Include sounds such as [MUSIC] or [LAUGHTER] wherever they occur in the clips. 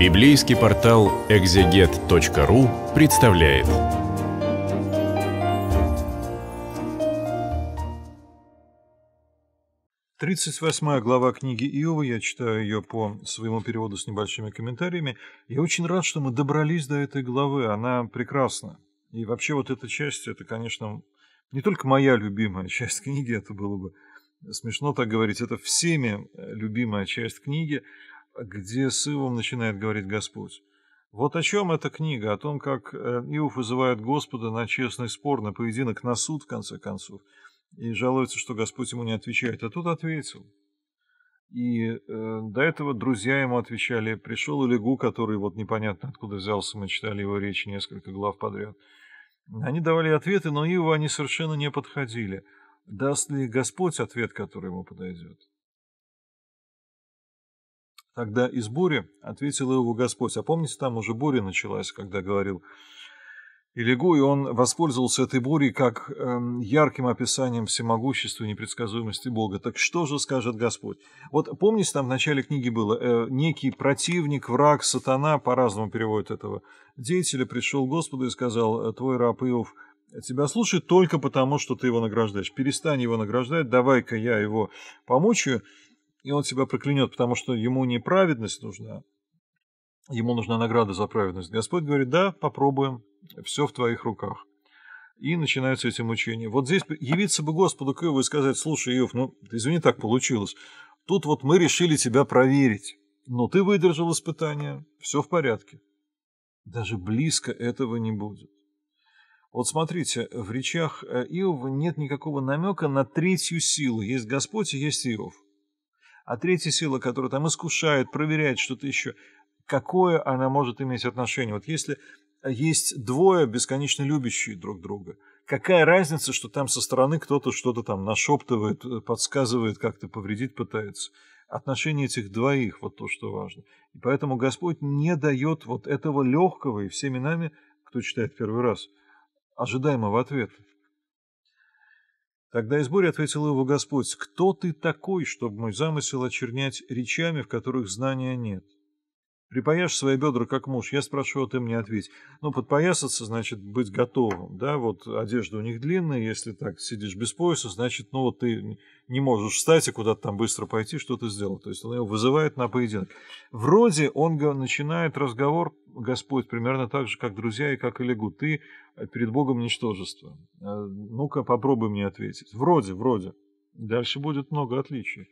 Библейский портал exeget.ru представляет. Тридцать восьмая глава книги Иова, я читаю ее по своему переводу с небольшими комментариями. Я очень рад, что мы добрались до этой главы, она прекрасна. И вообще вот эта часть, это, конечно, не только моя любимая [LAUGHS] часть книги, это было бы смешно так говорить, это всеми любимая часть книги – где с Ивом начинает говорить Господь. Вот о чем эта книга, о том, как э, Иов вызывает Господа на честный спор, на поединок, на суд, в конце концов, и жалуется, что Господь ему не отвечает. А тут ответил. И э, до этого друзья ему отвечали, пришел Илигу, который вот непонятно откуда взялся, мы читали его речь несколько глав подряд. Они давали ответы, но Иову они совершенно не подходили. Даст ли Господь ответ, который ему подойдет? Тогда из бури ответил его Господь. А помните, там уже буря началась, когда говорил Илигу, и он воспользовался этой бурей как эм, ярким описанием всемогущества и непредсказуемости Бога. Так что же скажет Господь? Вот помните, там в начале книги было э, некий противник, враг, сатана, по-разному переводят этого деятеля, пришел к Господу и сказал, э, твой раб Иов, тебя слушает только потому, что ты его награждаешь. Перестань его награждать, давай-ка я его помучаю, и он себя проклянет, потому что ему не праведность нужна, ему нужна награда за праведность. Господь говорит, да, попробуем, все в твоих руках. И начинаются эти мучения. Вот здесь явиться бы Господу к Иову и сказать, слушай, Иов, ну, извини, так получилось. Тут вот мы решили тебя проверить, но ты выдержал испытание, все в порядке. Даже близко этого не будет. Вот смотрите, в речах э, Иова нет никакого намека на третью силу. Есть Господь и есть Иов а третья сила, которая там искушает, проверяет что-то еще, какое она может иметь отношение. Вот если есть двое бесконечно любящие друг друга, какая разница, что там со стороны кто-то что-то там нашептывает, подсказывает, как-то повредить пытается. Отношения этих двоих, вот то, что важно. И поэтому Господь не дает вот этого легкого и всеми нами, кто читает первый раз, ожидаемого ответа. Тогда Изборь ответил его Господь, «Кто ты такой, чтобы мой замысел очернять речами, в которых знания нет? Припаяшь свои бедра, как муж, я спрошу, а ты мне ответь. Ну, подпоясаться, значит, быть готовым, да, вот одежда у них длинная, если так сидишь без пояса, значит, ну, вот ты не можешь встать и куда-то там быстро пойти, что-то сделать. То есть он его вызывает на поединок. Вроде он начинает разговор Господь примерно так же, как друзья и как Элегу. Ты э, перед Богом ничтожество. Э, ну-ка, попробуй мне ответить. Вроде, вроде. Дальше будет много отличий.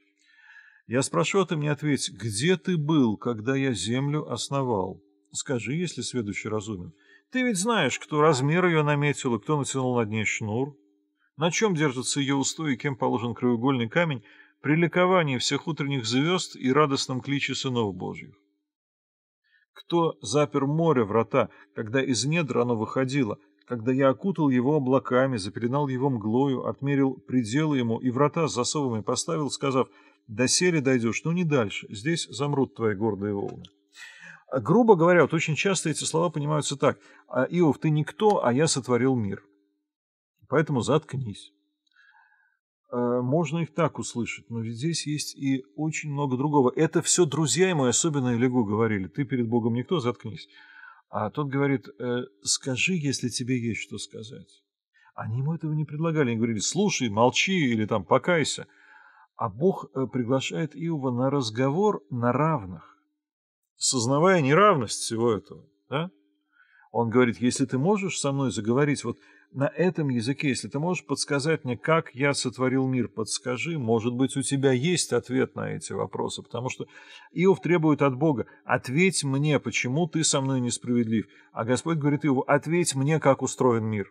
Я спрошу, а ты мне ответь, где ты был, когда я землю основал? Скажи, если сведущий разумен. Ты ведь знаешь, кто размер ее наметил и кто натянул над ней шнур, на чем держится ее устои и кем положен краеугольный камень при ликовании всех утренних звезд и радостном кличе сынов Божьих. Кто запер море врата, когда из недр оно выходило, когда я окутал его облаками, запеленал его мглою, отмерил пределы ему и врата с засовами поставил, сказав до «Доселе дойдешь, но не дальше, здесь замрут твои гордые волны». Грубо говоря, вот очень часто эти слова понимаются так «А, «Иов, ты никто, а я сотворил мир». Поэтому заткнись. Э, можно их так услышать, но ведь здесь есть и очень много другого. Это все друзья ему, особенно Илигу, говорили, ты перед Богом никто, заткнись. А тот говорит, э, скажи, если тебе есть что сказать. Они ему этого не предлагали, они говорили, слушай, молчи или там покайся. А Бог э, приглашает Иова на разговор на равных, сознавая неравность всего этого. Да? Он говорит, если ты можешь со мной заговорить, вот на этом языке, если ты можешь подсказать мне, как я сотворил мир, подскажи, может быть, у тебя есть ответ на эти вопросы, потому что Иов требует от Бога, ответь мне, почему ты со мной несправедлив, а Господь говорит Иову, ответь мне, как устроен мир.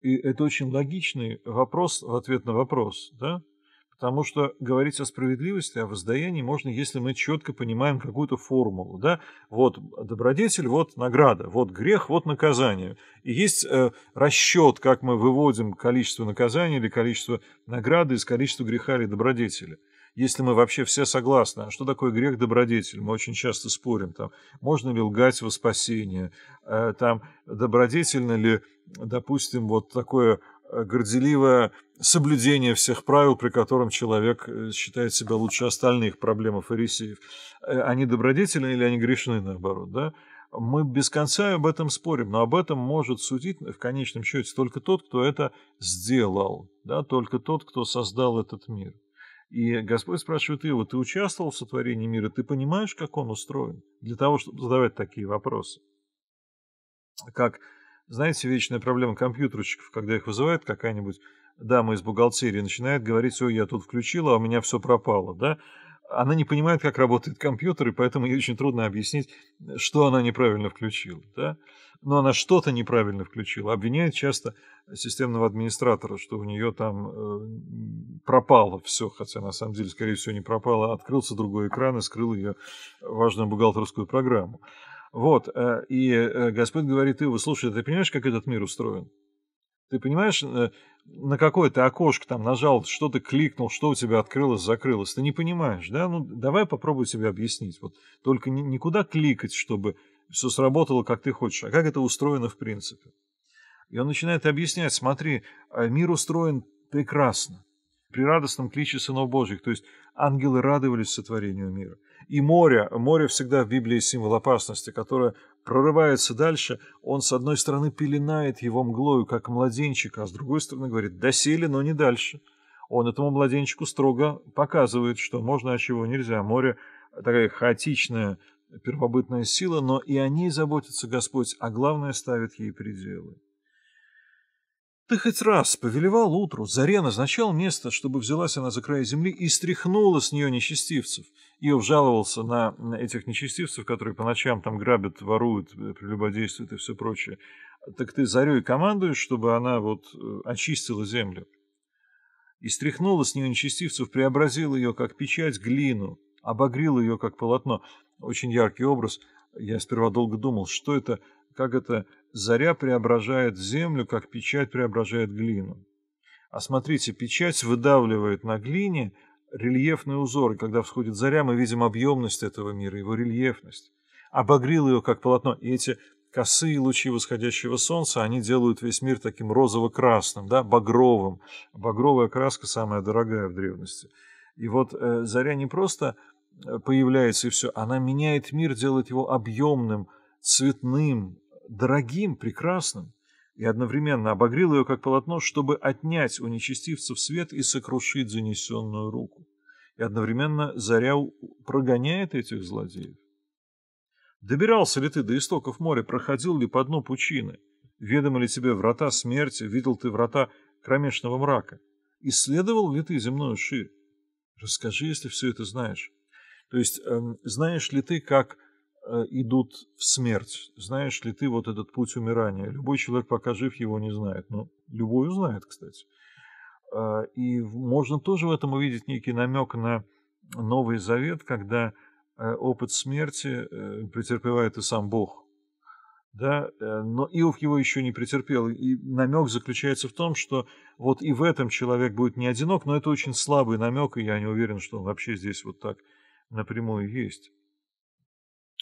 И это очень логичный вопрос в ответ на вопрос, да? Потому что говорить о справедливости, о воздаянии можно, если мы четко понимаем какую-то формулу. Да? Вот добродетель, вот награда, вот грех, вот наказание. И есть э, расчет, как мы выводим количество наказания или количество награды из количества греха или добродетели если мы вообще все согласны, а что такое грех добродетель? Мы очень часто спорим, там, можно ли лгать во спасение, э, там, добродетельно ли, допустим, вот такое горделивое соблюдение всех правил, при котором человек э, считает себя лучше остальных проблем фарисеев. Э, они добродетельны или они грешны, наоборот, да? Мы без конца об этом спорим, но об этом может судить в конечном счете только тот, кто это сделал, да? только тот, кто создал этот мир. И Господь спрашивает его, ты участвовал в сотворении мира, ты понимаешь, как он устроен, для того, чтобы задавать такие вопросы. Как знаете, вечная проблема компьютерщиков, когда их вызывает какая-нибудь дама из бухгалтерии, начинает говорить, ой, я тут включила, а у меня все пропало, да? Она не понимает, как работает компьютер, и поэтому ей очень трудно объяснить, что она неправильно включила, да? Но она что-то неправильно включила, обвиняет часто системного администратора, что у нее там э, пропало все, хотя на самом деле, скорее всего, не пропало, а открылся другой экран и скрыл ее важную бухгалтерскую программу. Вот, э, и э, Господь говорит Иову, слушай, ты понимаешь, как этот мир устроен? Ты понимаешь, э, на какое ты окошко там нажал, что ты кликнул, что у тебя открылось, закрылось? Ты не понимаешь, да? Ну, давай попробую тебе объяснить. Вот только никуда кликать, чтобы все сработало, как ты хочешь, а как это устроено в принципе. И он начинает объяснять, смотри, мир устроен прекрасно при радостном кличе сынов Божьих. То есть ангелы радовались сотворению мира. И море, море всегда в Библии символ опасности, которое прорывается дальше, он с одной стороны пеленает его мглою, как младенчика, а с другой стороны говорит «досели, но не дальше». Он этому младенчику строго показывает, что можно, а чего нельзя. Море такая хаотичная первобытная сила, но и о ней заботится Господь, а главное ставит ей пределы. Ты хоть раз повелевал утру, заре назначал место, чтобы взялась она за край земли и стряхнула с нее нечестивцев. Иов жаловался на этих нечестивцев, которые по ночам там грабят, воруют, э, прелюбодействуют и все прочее. Так ты зарей командуешь, чтобы она вот э, очистила землю. И стряхнула с нее нечестивцев, преобразила ее как печать, глину, обогрила ее как полотно. Очень яркий образ. Я сперва долго думал, что это как это заря преображает землю, как печать преображает глину. А смотрите, печать выдавливает на глине рельефные узоры. Когда всходит заря, мы видим объемность этого мира, его рельефность. Обогрел ее как полотно. И эти косые лучи восходящего солнца, они делают весь мир таким розово-красным, да, багровым. Багровая краска самая дорогая в древности. И вот э, заря не просто э, появляется и все, она меняет мир, делает его объемным, цветным, дорогим, прекрасным, и одновременно обогрел ее как полотно, чтобы отнять у нечестивцев свет и сокрушить занесенную руку. И одновременно заря прогоняет этих злодеев. Добирался ли ты до истоков моря, проходил ли по дну пучины? Ведомы ли тебе врата смерти, видел ты врата кромешного мрака? Исследовал ли ты земную ширь? Расскажи, если все это знаешь. То есть, э, знаешь ли ты, как Э, идут в смерть. Знаешь ли ты вот этот путь умирания? Любой человек, пока жив, его не знает. Ну, любой узнает, кстати. Э, и можно тоже в этом увидеть некий намек на Новый Завет, когда э, опыт смерти претерпевает и сам Бог. Да? Но Иов его еще не претерпел. И намек заключается в том, что вот и в этом человек будет не одинок, но это очень слабый намек, и я не уверен, что он вообще здесь вот так напрямую есть.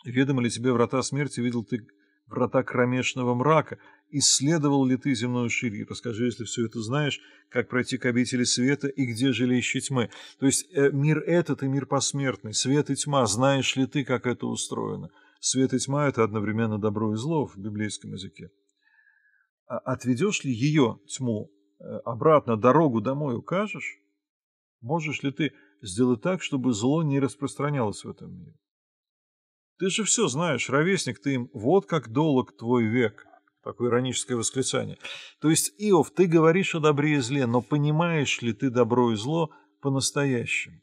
Ведомы ли тебе врата смерти, видел ты врата кромешного мрака, исследовал ли ты земную ширь? И расскажи, если все это знаешь, как пройти к обители света и где жилище тьмы. То есть э, мир этот и мир посмертный, свет и тьма, знаешь ли ты, как это устроено? Свет и тьма – это одновременно добро и зло в библейском языке. А отведешь ли ее, тьму, э, обратно, дорогу домой укажешь? Можешь ли ты сделать так, чтобы зло не распространялось в этом мире? Ты же все знаешь, ровесник ты им, вот как долг твой век. Такое ироническое восклицание. То есть, Иов, ты говоришь о добре и зле, но понимаешь ли ты добро и зло по-настоящему?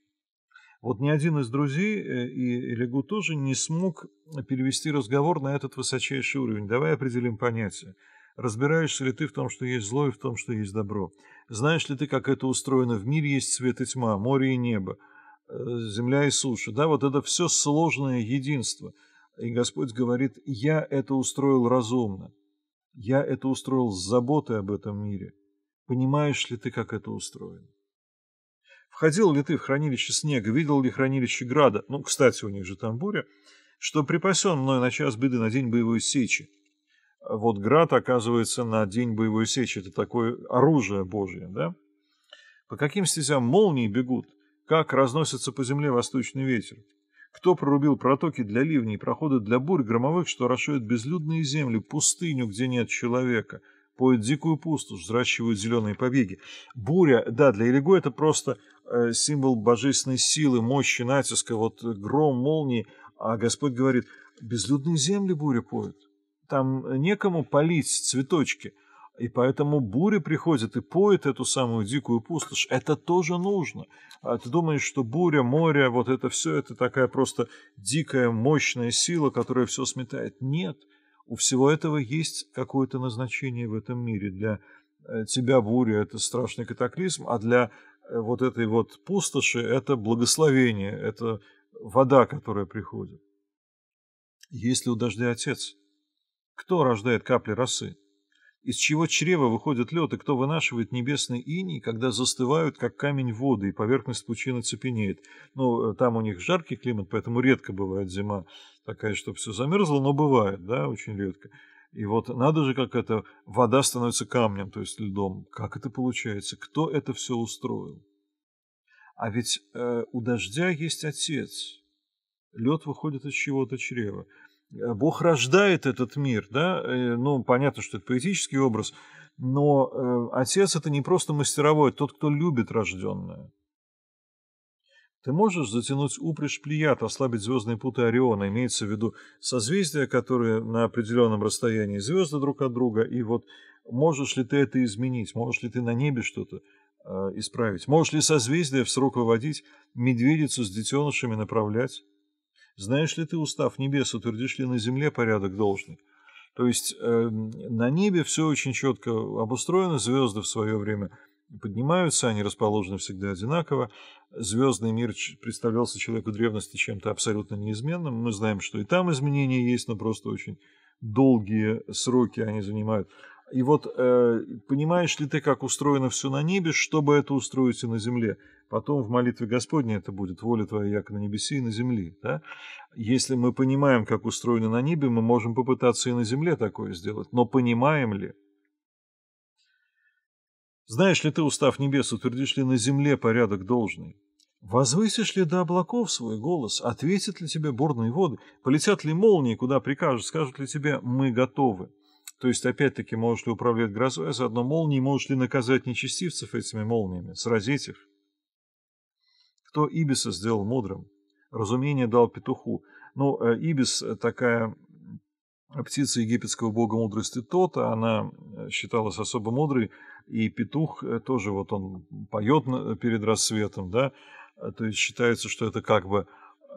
Вот ни один из друзей э, и Элегу тоже не смог перевести разговор на этот высочайший уровень. Давай определим понятие. Разбираешься ли ты в том, что есть зло и в том, что есть добро? Знаешь ли ты, как это устроено в мире, есть свет и тьма, море и небо? земля и суша, да, вот это все сложное единство. И Господь говорит, я это устроил разумно, я это устроил с заботой об этом мире. Понимаешь ли ты, как это устроено? Входил ли ты в хранилище снега, видел ли хранилище града? Ну, кстати, у них же там буря. Что припасен мной на час беды, на день боевой сечи. Вот град оказывается на день боевой сечи. Это такое оружие Божье, да? По каким стезям молнии бегут? как разносится по земле восточный ветер, кто прорубил протоки для ливней проходы для бурь громовых, что расшует безлюдные земли, пустыню, где нет человека, поет дикую пустошь, взращивают зеленые побеги. Буря, да, для Илиго это просто э, символ божественной силы, мощи, натиска, вот гром, молнии, а Господь говорит, безлюдные земли буря поет, там некому полить цветочки – и поэтому буря приходит и поет эту самую дикую пустошь. Это тоже нужно. А ты думаешь, что буря, море, вот это все, это такая просто дикая, мощная сила, которая все сметает. Нет. У всего этого есть какое-то назначение в этом мире. Для э, тебя буря – это страшный катаклизм, а для э, вот этой вот пустоши – это благословение, это вода, которая приходит. Есть ли у дождя отец? Кто рождает капли росы? из чего чрева выходит лед, и кто вынашивает небесный иней, когда застывают, как камень воды, и поверхность пучины цепенеет. Ну, э, там у них жаркий климат, поэтому редко бывает зима такая, чтобы все замерзло, но бывает, да, очень редко. И вот надо же, как это, вода становится камнем, то есть льдом. Как это получается? Кто это все устроил? А ведь э, у дождя есть отец. Лед выходит из чего-то чрева. Э, Бог рождает этот мир, да, э, ну, понятно, что это поэтический образ, но э, отец – это не просто мастеровой, а тот, кто любит рожденное. Ты можешь затянуть упряжь Плеяд, ослабить звездные путы Ориона, имеется в виду созвездия, которые на определенном расстоянии звезды друг от друга, и вот можешь ли ты это изменить, можешь ли ты на небе что-то э, исправить, можешь ли созвездия в срок выводить, медведицу с детенышами направлять? Знаешь ли ты, устав небес, утвердишь ли на земле порядок должный? То есть э, на небе все очень четко обустроено, звезды в свое время поднимаются, они расположены всегда одинаково. Звездный мир представлялся человеку древности чем-то абсолютно неизменным. Мы знаем, что и там изменения есть, но просто очень долгие сроки они занимают. И вот э, понимаешь ли ты, как устроено все на небе, чтобы это устроить и на земле? Потом в молитве Господней это будет «Воля твоя, як на небеси и на земле». Да? Если мы понимаем, как устроено на небе, мы можем попытаться и на земле такое сделать. Но понимаем ли? Знаешь ли ты устав небес, утвердишь ли на земле порядок должный? Возвысишь ли до облаков свой голос? Ответят ли тебе бурные воды? Полетят ли молнии, куда прикажешь? Скажут ли тебе «мы готовы»? То есть, опять-таки, можешь ли управлять грозой, а заодно молнией, можешь ли наказать нечестивцев этими молниями, сразить их? Кто Ибиса сделал мудрым? Разумение дал петуху. Ну, э, Ибис э, такая э, птица египетского бога мудрости Тота, она считалась особо мудрой, и петух тоже, вот он поет перед рассветом, да, то есть считается, что это как бы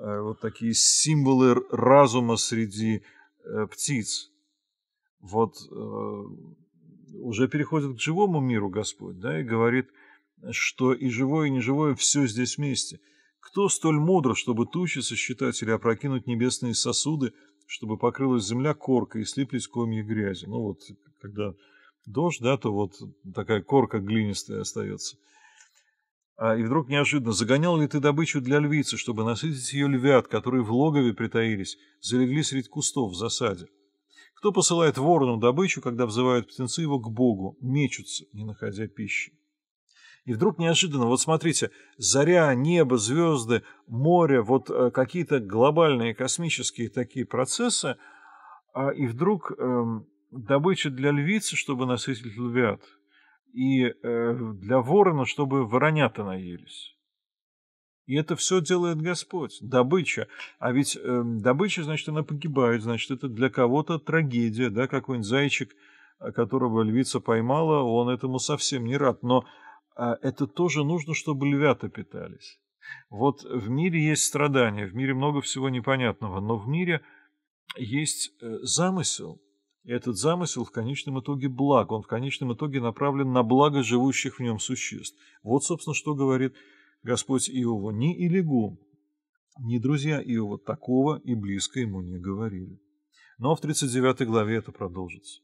вот такие символы разума среди птиц вот э, уже переходит к живому миру Господь, да, и говорит, что и живое, и неживое все здесь вместе. Кто столь мудр, чтобы тучи сосчитать или опрокинуть небесные сосуды, чтобы покрылась земля коркой и слиплись комья грязи? Ну вот, когда дождь, да, то вот такая корка глинистая остается. А, и вдруг неожиданно, загонял ли ты добычу для львицы, чтобы насытить ее львят, которые в логове притаились, залегли среди кустов в засаде? Кто посылает ворону добычу, когда взывают птенцы его к Богу, мечутся, не находя пищи. И вдруг неожиданно, вот смотрите, заря, небо, звезды, море, вот э, какие-то глобальные космические такие процессы, а, и вдруг эм, добыча для львицы, чтобы насытить львят, и э, для ворона, чтобы воронята наелись. И это все делает Господь. Добыча. А ведь э, добыча, значит, она погибает, значит, это для кого-то трагедия, да, какой-нибудь зайчик, э, которого львица поймала, он этому совсем не рад. Но э, это тоже нужно, чтобы львята питались. Вот в мире есть страдания, в мире много всего непонятного, но в мире есть э, замысел, и этот замысел в конечном итоге благ, он в конечном итоге направлен на благо живущих в нем существ. Вот, собственно, что говорит Господь Иова ни Илигу, ни друзья Иова такого и близко ему не говорили. Но в 39 главе это продолжится.